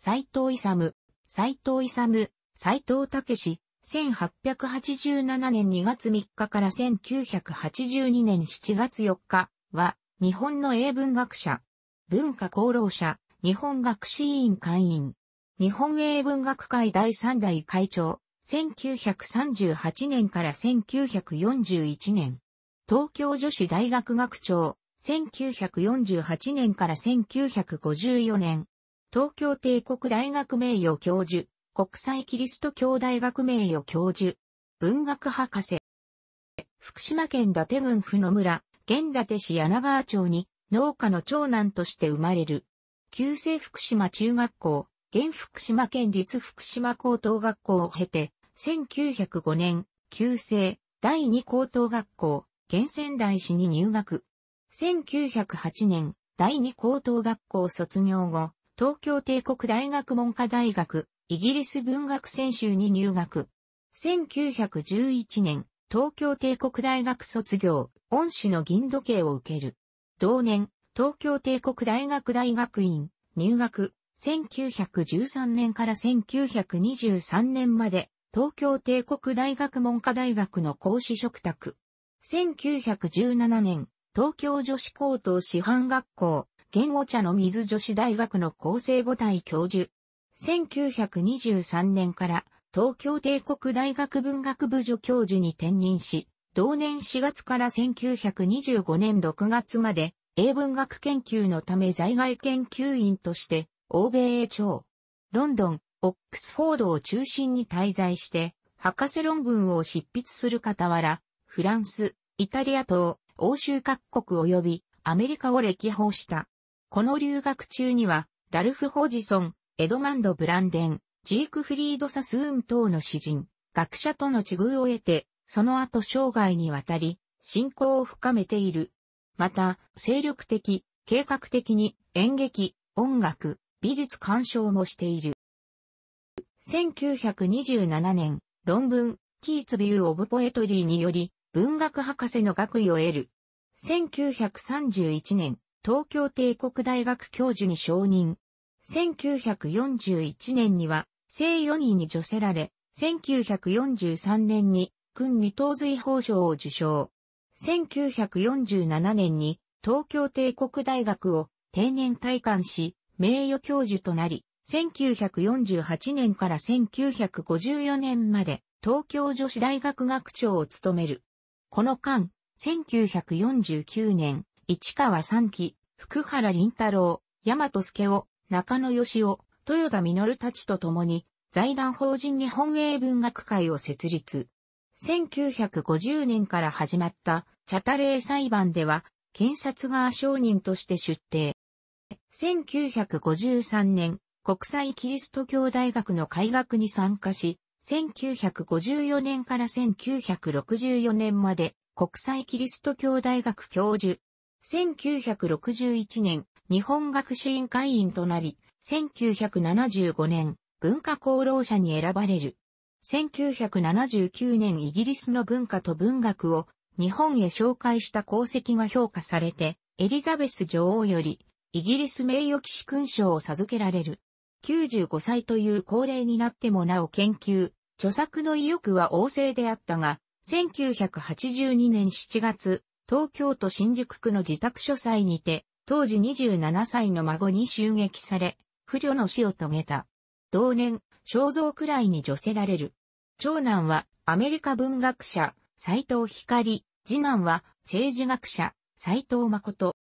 斎藤勇、斎藤勇、斎藤武1887年2月3日から1982年7月4日は、日本の英文学者、文化功労者、日本学士委員会員、日本英文学会第3代会長、1938年から1941年、東京女子大学学長、1948年から1954年、東京帝国大学名誉教授、国際キリスト教大学名誉教授、文学博士。福島県伊達郡府野村、現伊達市柳川町に農家の長男として生まれる。旧制福島中学校、現福島県立福島高等学校を経て、1905年、旧制第二高等学校、現仙台市に入学。1908年、第二高等学校卒業後、東京帝国大学文科大学、イギリス文学専修に入学。1911年、東京帝国大学卒業、恩師の銀時計を受ける。同年、東京帝国大学大学院、入学。1913年から1923年まで、東京帝国大学文科大学の講師嘱託。1917年、東京女子高等師範学校、現お茶の水女子大学の厚生母体教授。1923年から東京帝国大学文学部助教授に転任し、同年4月から1925年6月まで英文学研究のため在外研究員として欧米へ長。ロンドン、オックスフォードを中心に滞在して、博士論文を執筆する傍ら、フランス、イタリア等、欧州各国及びアメリカを歴訪した。この留学中には、ラルフ・ホジソン、エドマンド・ブランデン、ジークフリード・サスーン等の詩人、学者との地遇を得て、その後生涯にわたり、信仰を深めている。また、精力的、計画的に演劇、音楽、美術鑑賞もしている。1927年、論文、キーツビュー・オブ・ポエトリーにより、文学博士の学位を得る。1931年、東京帝国大学教授に承認。1941年には、聖4位に除せられ、1943年に、君二等随法賞を受賞。1947年に、東京帝国大学を定年退官し、名誉教授となり、1948年から1954年まで東京女子大学学長を務める。この間、1949年、市川三期、福原林太郎、大和助夫、中野義夫、豊田実たちと共に、財団法人日本英文学会を設立。1950年から始まったチャタレー裁判では、検察側証人として出廷。1953年、国際キリスト教大学の開学に参加し、1954年から1964年まで国際キリスト教大学教授、1961年、日本学士院会員となり、1975年、文化功労者に選ばれる。1979年イギリスの文化と文学を日本へ紹介した功績が評価されて、エリザベス女王よりイギリス名誉騎士勲章を授けられる。95歳という高齢になってもなお研究、著作の意欲は旺盛であったが、1982年7月、東京都新宿区の自宅書斎にて、当時27歳の孫に襲撃され、不慮の死を遂げた。同年、肖像くらいに除せられる。長男はアメリカ文学者、斎藤光、次男は政治学者、斎藤誠。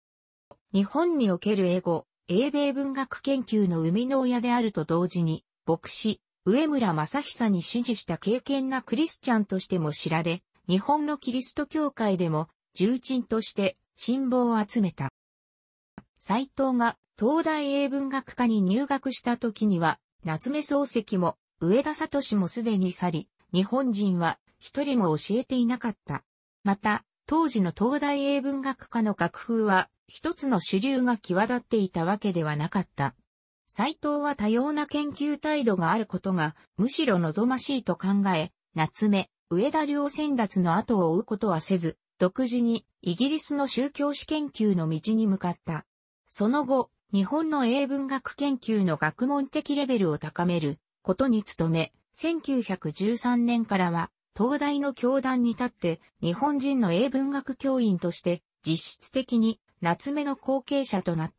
日本における英語、英米文学研究の生みの親であると同時に、牧師、上村正久に支持した敬虔なクリスチャンとしても知られ、日本のキリスト教会でも重鎮として辛抱を集めた。斎藤が東大英文学科に入学した時には、夏目漱石も上田聡もすでに去り、日本人は一人も教えていなかった。また、当時の東大英文学科の学風は、一つの主流が際立っていたわけではなかった。斎藤は多様な研究態度があることが、むしろ望ましいと考え、夏目、上田良先達の後を追うことはせず、独自にイギリスの宗教史研究の道に向かった。その後、日本の英文学研究の学問的レベルを高めることに努め、1913年からは東大の教団に立って日本人の英文学教員として実質的に夏目の後継者となっ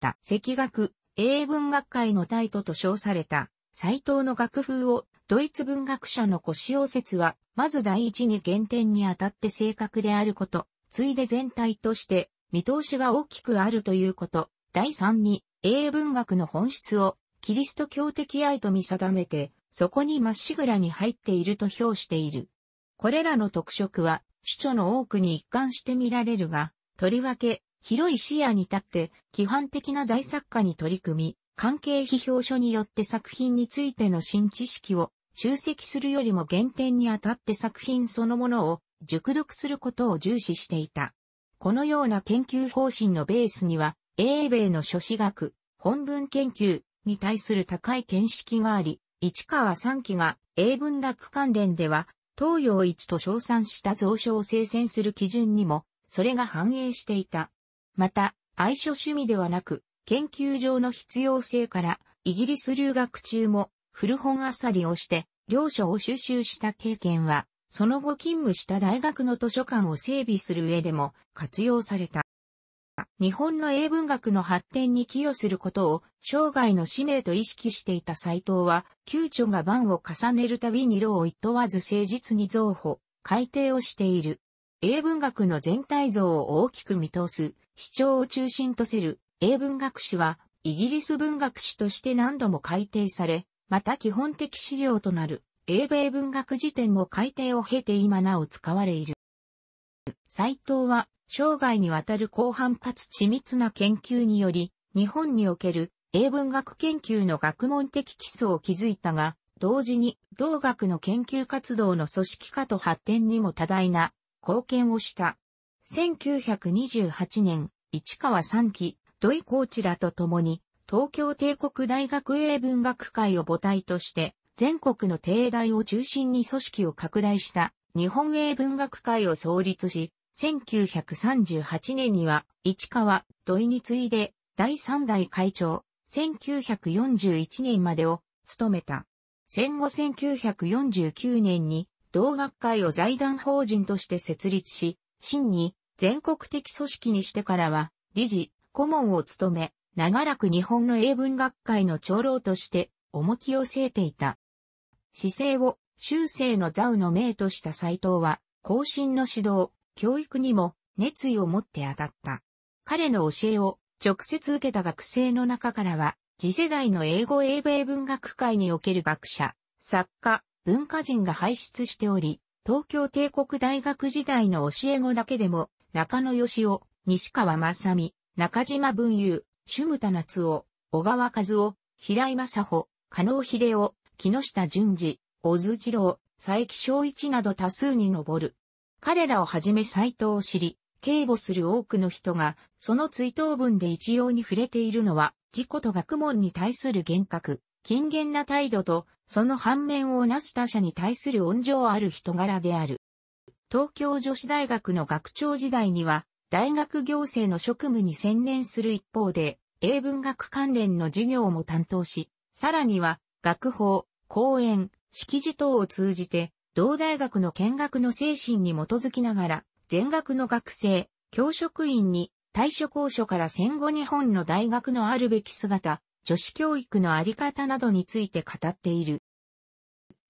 た。赤学、英文学会のタイトと称された斎藤の楽風をドイツ文学者の腰を説は、まず第一に原点にあたって正確であること、ついで全体として見通しが大きくあるということ、第三に英文学の本質をキリスト教的愛と見定めて、そこにまっしぐらに入っていると評している。これらの特色は、主著の多くに一貫して見られるが、とりわけ、広い視野に立って、規範的な大作家に取り組み、関係批評書によって作品についての新知識を集積するよりも原点にあたって作品そのものを熟読することを重視していた。このような研究方針のベースには、英米の諸史学、本文研究に対する高い見識があり、市川三期が英文学関連では、東洋一と称賛した蔵書を生鮮する基準にも、それが反映していた。また、愛書趣味ではなく、研究上の必要性から、イギリス留学中も古本あさりをして、領書を収集した経験は、その後勤務した大学の図書館を整備する上でも活用された。日本の英文学の発展に寄与することを生涯の使命と意識していた斎藤は、旧著が番を重ねるたびに労を問わず誠実に増補、改定をしている。英文学の全体像を大きく見通す、主張を中心とせる英文学史は、イギリス文学史として何度も改定され、また基本的資料となる英米文学辞典も改訂を経て今なお使われいる。斎藤は生涯にわたる広範かつ緻密な研究により、日本における英文学研究の学問的基礎を築いたが、同時に同学の研究活動の組織化と発展にも多大な貢献をした。1928年、市川三期、土井コーチらと共に東京帝国大学英文学会を母体として、全国の帝大を中心に組織を拡大した日本英文学会を創立し、1938年には市川土井に次いで第3代会長、1941年までを務めた。戦後1949年に同学会を財団法人として設立し、真に全国的組織にしてからは理事、顧問を務め、長らく日本の英文学会の長老として重きを据えていた。姿勢を修正の座右の命とした斎藤は、後進の指導、教育にも熱意を持って当たった。彼の教えを直接受けた学生の中からは、次世代の英語英米文学会における学者、作家、文化人が輩出しており、東京帝国大学時代の教え子だけでも、中野義雄、西川正美、中島文雄、朱武田夏夫、小川和夫、平井正穂、加納秀夫、木下淳二、小津二郎、佐伯昭一など多数に上る。彼らをはじめ斎藤を知り、警護する多くの人が、その追悼文で一様に触れているのは、事故と学問に対する厳格、禁言な態度と、その反面をなす他者に対する温情ある人柄である。東京女子大学の学長時代には、大学行政の職務に専念する一方で、英文学関連の授業も担当し、さらには、学法、講演、式辞等を通じて、同大学の見学の精神に基づきながら、全学の学生、教職員に、対処公所から戦後日本の大学のあるべき姿、女子教育のあり方などについて語っている。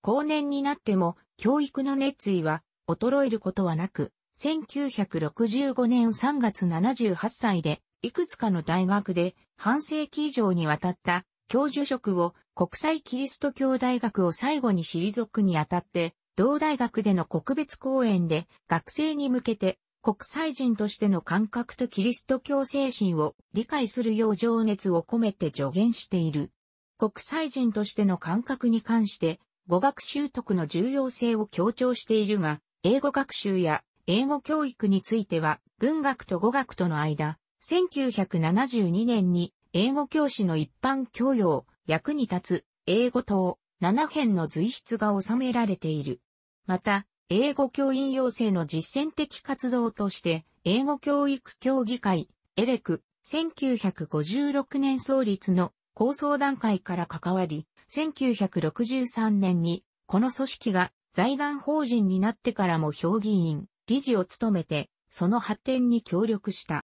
後年になっても、教育の熱意は、衰えることはなく、1965年3月78歳で、いくつかの大学で半世紀以上にわたった教授職を国際キリスト教大学を最後に退くにあたって、同大学での国別講演で学生に向けて国際人としての感覚とキリスト教精神を理解するよう情熱を込めて助言している。国際人としての感覚に関して語学習得の重要性を強調しているが、英語学習や英語教育については、文学と語学との間、1972年に英語教師の一般教養、役に立つ、英語等、7編の随筆が収められている。また、英語教員養成の実践的活動として、英語教育協議会、エレク、1956年創立の構想段階から関わり、1963年に、この組織が財団法人になってからも評議員、理事を務めて、その発展に協力した。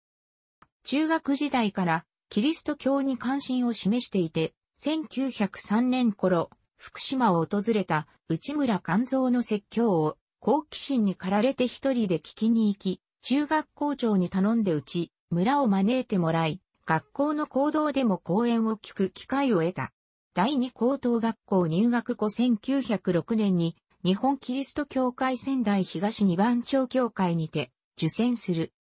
中学時代からキリスト教に関心を示していて、1903年頃、福島を訪れた内村勘蔵の説教を好奇心に駆られて一人で聞きに行き、中学校長に頼んでうち、村を招いてもらい、学校の行動でも講演を聞く機会を得た。第二高等学校入学後1906年に日本キリスト教会仙台東二番町教会にて受選する。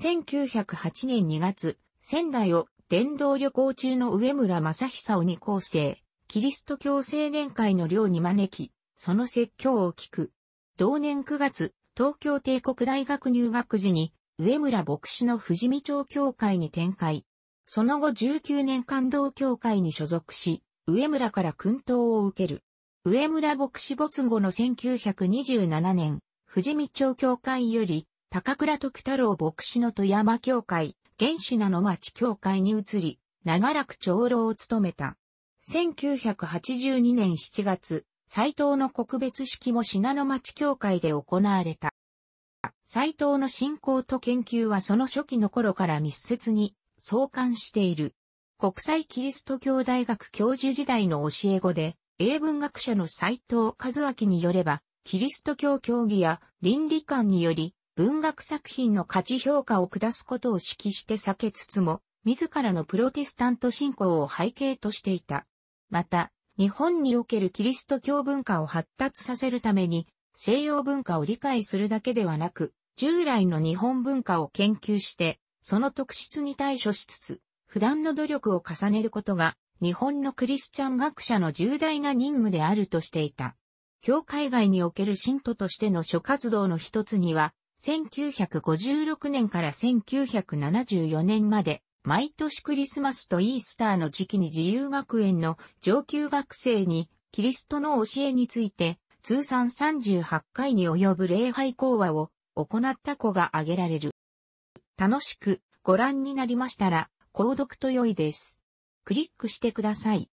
1908年2月、仙台を伝道旅行中の上村正久を二校生、キリスト教青年会の寮に招き、その説教を聞く。同年9月、東京帝国大学入学時に、上村牧師の富士見町教会に展開。その後19年間同教会に所属し、上村から訓導を受ける。上村牧師没後の1927年、富士見町教会より、高倉徳太郎牧師の富山教会、原子名の町教会に移り、長らく長老を務めた。1982年7月、斎藤の告別式も品の町教会で行われた。斎藤の信仰と研究はその初期の頃から密接に相関している。国際キリスト教大学教授時代の教え子で、英文学者の斎藤和明によれば、キリスト教教義や倫理観により、文学作品の価値評価を下すことを指揮して避けつつも、自らのプロテスタント信仰を背景としていた。また、日本におけるキリスト教文化を発達させるために、西洋文化を理解するだけではなく、従来の日本文化を研究して、その特質に対処しつつ、普段の努力を重ねることが日本のクリスチャン学者の重大な任務であるとしていた。教会外における信徒としての諸活動の一つには、1956年から1974年まで、毎年クリスマスとイースターの時期に自由学園の上級学生に、キリストの教えについて、通算38回に及ぶ礼拝講話を行った子が挙げられる。楽しくご覧になりましたら、購読と良いです。クリックしてください。